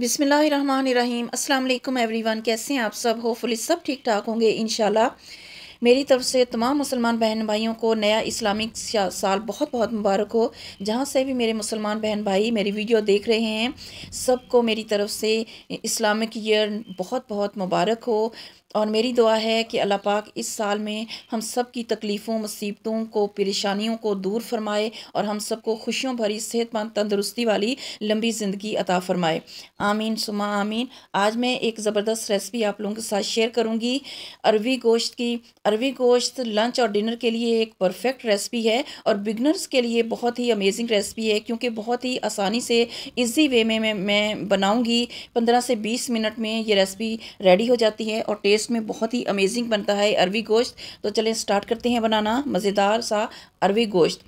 बिसमीम् अल्लाम एवरीवन कैसे हैं आप सब होपफुली सब ठीक ठाक होंगे इन मेरी तरफ से तमाम मुसलमान बहन भाइयों को नया इस्लामिक साल बहुत बहुत मुबारक हो जहाँ से भी मेरे मुसलमान बहन भाई मेरी वीडियो देख रहे हैं सबको मेरी तरफ से इस्लामिक ईयर बहुत बहुत मुबारक हो और मेरी दुआ है कि अल्लाह पाक इस साल में हम सब की तकलीफ़ों मुसीबतों को परेशानियों को दूर फरमाए और हम सबको खुशियों भरी सेहतमंद तंदरुस्ती वाली लंबी ज़िंदगी अता फरमाए आमीन सुमा आमीन आज मैं एक ज़बरदस्त रेसिपी आप लोगों के साथ शेयर करूँगी अरवी गोश्त की अरवी गोश्त लंच और डिनर के लिए एक परफेक्ट रेसिपी है और बिगनर्स के लिए बहुत ही अमेजिंग रेसिपी है क्योंकि बहुत ही आसानी से इजी वे में मैं, मैं बनाऊँगी पंद्रह से बीस मिनट में ये रेसिपी रेडी हो जाती है और टेस्ट में बहुत ही अमेजिंग बनता है अरवी गोश्त तो चलें स्टार्ट करते हैं बनाना मज़ेदार सा अरवी गोश्त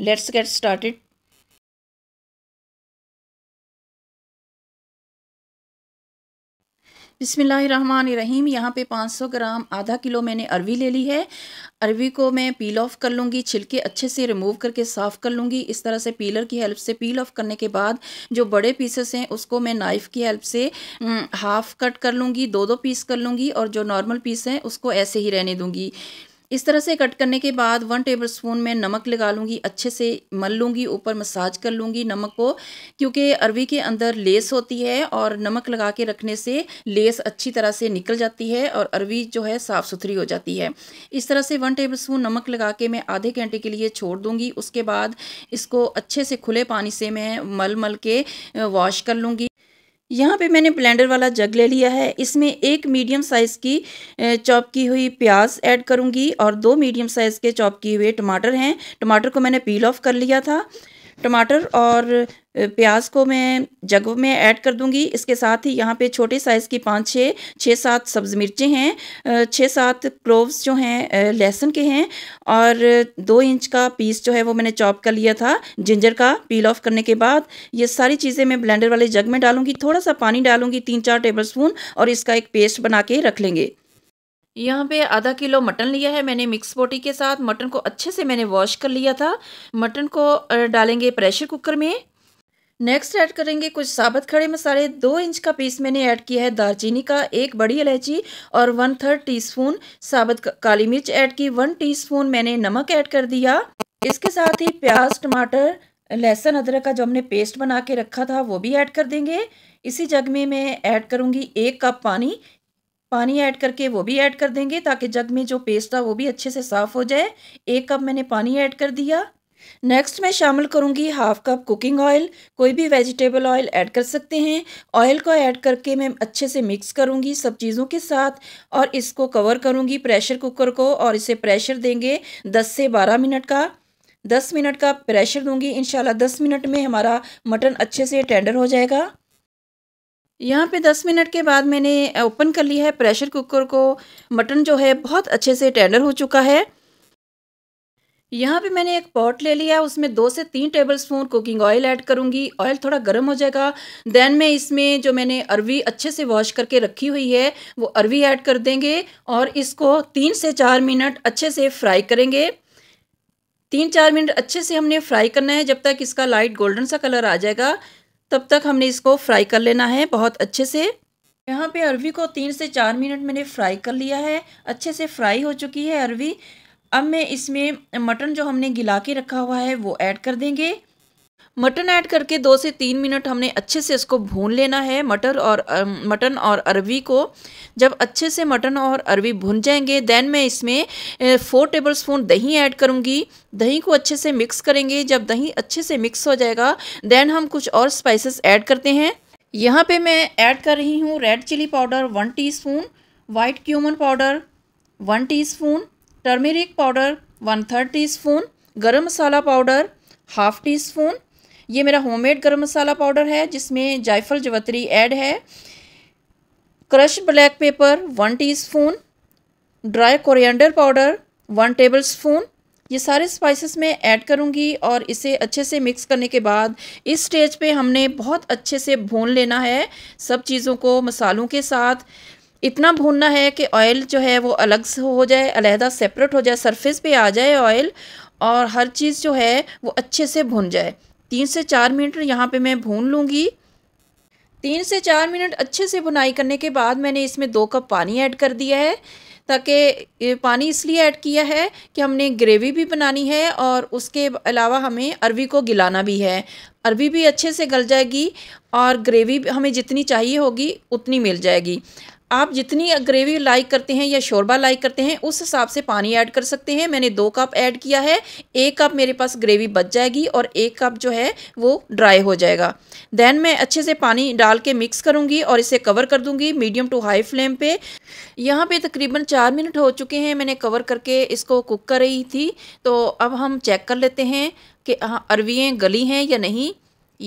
लेट्स गेट स्टार्टड बिसमीम यहाँ पे 500 ग्राम आधा किलो मैंने अरवी ले ली है अरवी को मैं पील ऑफ कर लूँगी छिलके अच्छे से रिमूव करके साफ़ कर लूँगी इस तरह से पीलर की हेल्प से पील ऑफ करने के बाद जो बड़े पीसेस हैं उसको मैं नाइफ़ की हेल्प से हाफ़ कट कर लूँगी दो दो पीस कर लूँगी और जो नॉर्मल पीस हैं उसको ऐसे ही रहने दूँगी इस तरह से कट करने के बाद वन टेबल स्पून में नमक लगा लूँगी अच्छे से मल लूँगी ऊपर मसाज कर लूँगी नमक को क्योंकि अरवी के अंदर लेस होती है और नमक लगा के रखने से लेस अच्छी तरह से निकल जाती है और अरवी जो है साफ़ सुथरी हो जाती है इस तरह से वन टेबल स्पून नमक लगा के मैं आधे घंटे के लिए छोड़ दूँगी उसके बाद इसको अच्छे से खुले पानी से मैं मल मल के वॉश कर लूँगी यहाँ पे मैंने ब्लेंडर वाला जग ले लिया है इसमें एक मीडियम साइज़ की चॉप की हुई प्याज ऐड करूँगी और दो मीडियम साइज़ के चॉप किए हुए टमाटर हैं टमाटर को मैंने पील ऑफ कर लिया था टमाटर और प्याज को मैं जग में ऐड कर दूंगी इसके साथ ही यहाँ पे छोटे साइज़ की पाँच छः छः सात सब्ज़ मिर्चें हैं छः सात क्लोव्स जो हैं लहसुन के हैं और दो इंच का पीस जो है वो मैंने चॉप कर लिया था जिंजर का पील ऑफ करने के बाद ये सारी चीज़ें मैं ब्लेंडर वाले जग में डालूंगी थोड़ा सा पानी डालूंगी तीन चार टेबल स्पून और इसका एक पेस्ट बना के रख लेंगे यहाँ पे आधा किलो मटन लिया है मैंने मिक्स बोटी के साथ मटन को अच्छे से मैंने वॉश कर लिया था मटन को डालेंगे प्रेशर कुकर में नेक्स्ट ऐड करेंगे कुछ साबुत खड़े मसाले दो इंच का पीस मैंने ऐड किया है दालचीनी का एक बड़ी इलायची और वन थर्ड टीस्पून साबत काली मिर्च ऐड की वन टीस्पून मैंने नमक ऐड कर दिया इसके साथ ही प्याज टमाटर लहसुन अदरक का जो हमने पेस्ट बना के रखा था वो भी ऐड कर देंगे इसी जग में मैं ऐड करूँगी एक कप पानी पानी ऐड करके वो भी ऐड कर देंगे ताकि जग में जो पेस्ट था वो भी अच्छे से साफ़ हो जाए एक कप मैंने पानी ऐड कर दिया नेक्स्ट मैं शामिल करूंगी हाफ कप कुकिंग ऑयल कोई भी वेजिटेबल ऑयल ऐड कर सकते हैं ऑयल को ऐड करके मैं अच्छे से मिक्स करूंगी सब चीज़ों के साथ और इसको कवर करूंगी प्रेशर कुकर को और इसे प्रेशर देंगे 10 से 12 मिनट का 10 मिनट का प्रेशर दूंगी इन 10 मिनट में हमारा मटन अच्छे से टेंडर हो जाएगा यहाँ पे दस मिनट के बाद मैंने ओपन कर लिया है प्रेशर कुकर को मटन जो है बहुत अच्छे से टेंडर हो चुका है यहाँ पे मैंने एक पॉट ले लिया उसमें दो से तीन tablespoon cooking oil add करूँगी ऑयल थोड़ा गर्म हो जाएगा देन मैं इसमें जो मैंने अरवी अच्छे से वॉश करके रखी हुई है वो अरवी ऐड कर देंगे और इसको तीन से चार मिनट अच्छे से फ्राई करेंगे तीन चार मिनट अच्छे से हमने फ्राई करना है जब तक इसका लाइट गोल्डन सा कलर आ जाएगा तब तक हमने इसको फ्राई कर लेना है बहुत अच्छे से यहाँ पे अरवी को तीन से चार मिनट मैंने फ्राई कर लिया है अच्छे से फ्राई हो चुकी है अरवी अब मैं इसमें मटन जो हमने गिला के रखा हुआ है वो ऐड कर देंगे मटन ऐड करके दो से तीन मिनट हमने अच्छे से इसको भून लेना है मटर और मटन और अरवी को जब अच्छे से मटन और अरवी भुन जाएंगे देन मैं इसमें फोर टेबल स्पून दही ऐड करूँगी दही को अच्छे से मिक्स करेंगे जब दही अच्छे से मिक्स हो जाएगा देन हम कुछ और स्पाइसेस ऐड करते हैं यहाँ पे मैं ऐड कर रही हूँ red chilli powder one teaspoon white cumin powder one teaspoon turmeric powder one third teaspoon garam masala powder half teaspoon ये मेरा होममेड गरम मसाला पाउडर है जिसमें जायफल जवतरी ऐड है crush black pepper one teaspoon dry coriander powder one tablespoon ये सारे spices मैं ऐड करूँगी और इसे अच्छे से मिक्स करने के बाद इस स्टेज पे हमने बहुत अच्छे से भून लेना है सब चीज़ों को मसालों के साथ इतना भूनना है कि ऑयल जो है वो अलग से हो जाए अलहदा सेपरेट हो जाए सरफेस पे आ जाए ऑयल और हर चीज़ जो है वो अच्छे से भुन जाए तीन से चार मिनट यहाँ पे मैं भून लूँगी तीन से चार मिनट अच्छे से बुनाई करने के बाद मैंने इसमें दो कप पानी ऐड कर दिया है ताकि पानी इसलिए ऐड किया है कि हमने ग्रेवी भी बनानी है और उसके अलावा हमें अरवी को गिलाना भी है अरवी भी अच्छे से गल जाएगी और ग्रेवी हमें जितनी चाहिए होगी उतनी मिल जाएगी आप जितनी ग्रेवी लाइक करते हैं या शोरबा लाइक करते हैं उस हिसाब से पानी ऐड कर सकते हैं मैंने दो कप ऐड किया है एक कप मेरे पास ग्रेवी बच जाएगी और एक कप जो है वो ड्राई हो जाएगा देन मैं अच्छे से पानी डाल के मिक्स करूँगी और इसे कवर कर दूँगी मीडियम टू हाई फ्लेम पे यहाँ पे तकरीबन चार मिनट हो चुके हैं मैंने कवर करके इसको कुक कर रही थी तो अब हम चेक कर लेते हैं कि हाँ, अरवियाँ गली हैं या नहीं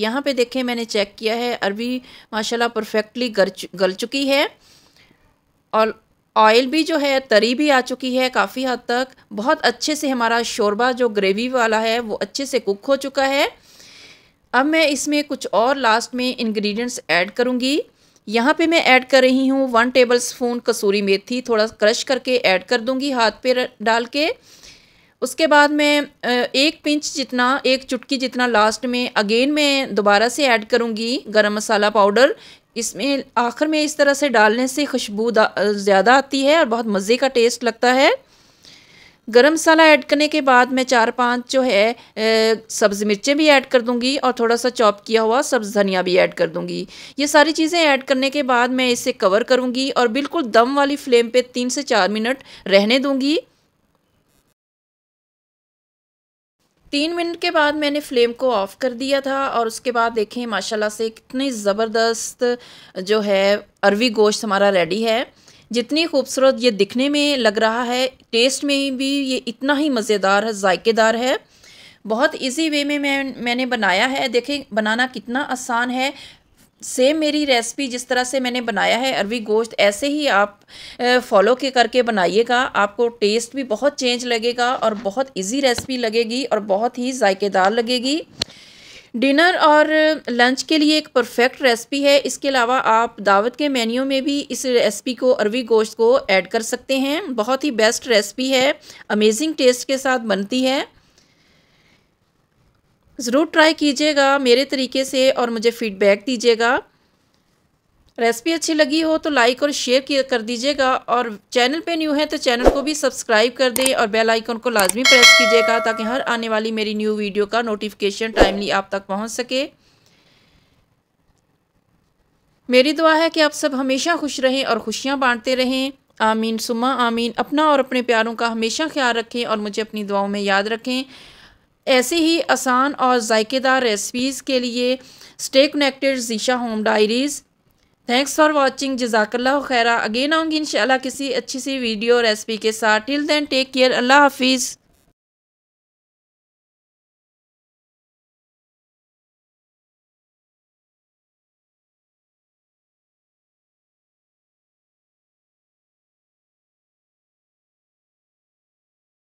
यहाँ पे देखें मैंने चेक किया है अरबी माशाल्लाह परफेक्टली गल चुकी है और ऑयल भी जो है तरी भी आ चुकी है काफ़ी हद तक बहुत अच्छे से हमारा शोरबा जो ग्रेवी वाला है वो अच्छे से कुक हो चुका है अब मैं इसमें कुछ और लास्ट में इंग्रेडिएंट्स ऐड करूँगी यहाँ पे मैं ऐड कर रही हूँ वन टेबल स्पून कसूरी मेथी थोड़ा क्रश करके ऐड कर दूँगी हाथ पे डाल के उसके बाद मैं एक पिंच जितना एक चुटकी जितना लास्ट में अगेन मैं दोबारा से ऐड करूँगी गरम मसाला पाउडर इसमें आखिर में इस तरह से डालने से खुशबू ज़्यादा आती है और बहुत मज़े का टेस्ट लगता है गरम मसाला ऐड करने के बाद मैं चार पांच जो है सब्ज़ मिर्चें भी ऐड कर दूंगी और थोड़ा सा चॉप किया हुआ सब्ज़ धनिया भी ऐड कर दूंगी ये सारी चीज़ें ऐड करने के बाद मैं इसे कवर करूंगी और बिल्कुल दम वाली फ्लेम पे तीन से चार मिनट रहने दूंगी तीन मिनट के बाद मैंने फ्लेम को ऑफ़ कर दिया था और उसके बाद देखें माशाल्लाह से कितनी ज़बरदस्त जो है अरवी गोश्त हमारा रेडी है जितनी खूबसूरत ये दिखने में लग रहा है टेस्ट में भी ये इतना ही मज़ेदार है जायकेदार है बहुत इजी वे में मैं मैंने बनाया है देखें बनाना कितना आसान है सेम मेरी रेसिपी जिस तरह से मैंने बनाया है अरवी गोश्त ऐसे ही आप फॉलो के करके बनाइएगा आपको टेस्ट भी बहुत चेंज लगेगा और बहुत इजी रेसिपी लगेगी और बहुत ही जायकेदार लगेगी डिनर और लंच के लिए एक परफेक्ट रेसिपी है इसके अलावा आप दावत के मेन्यू में भी इस रेसिपी को अरवी गोश्त को ऐड कर सकते हैं बहुत ही बेस्ट रेसिपी है अमेजिंग टेस्ट के साथ बनती है ज़रूर ट्राई कीजिएगा मेरे तरीके से और मुझे फ़ीडबैक दीजिएगा रेसिपी अच्छी लगी हो तो लाइक और शेयर कर दीजिएगा और चैनल पे न्यू है तो चैनल को भी सब्सक्राइब कर दें और बेल आइकन को लाजमी प्रेस कीजिएगा ताकि हर आने वाली मेरी न्यू वीडियो का नोटिफिकेशन टाइमली आप तक पहुंच सके मेरी दुआ है कि आप सब हमेशा खुश रहें और खुशियाँ बाँटते रहें आमीन सुमा आमीन अपना और अपने प्यारों का हमेशा ख्याल रखें और मुझे अपनी दुआओं में याद रखें ऐसी ही आसान और ज़ायकेदार रेसिपीज़ के लिए stay connected Zeesha home diaries thanks for watching जजाकल्ला खैरा अगेन आऊँगी इन किसी अच्छी सी वीडियो रेसिपी के साथ टिल दैन टेक केयर अल्लाह हाफिज़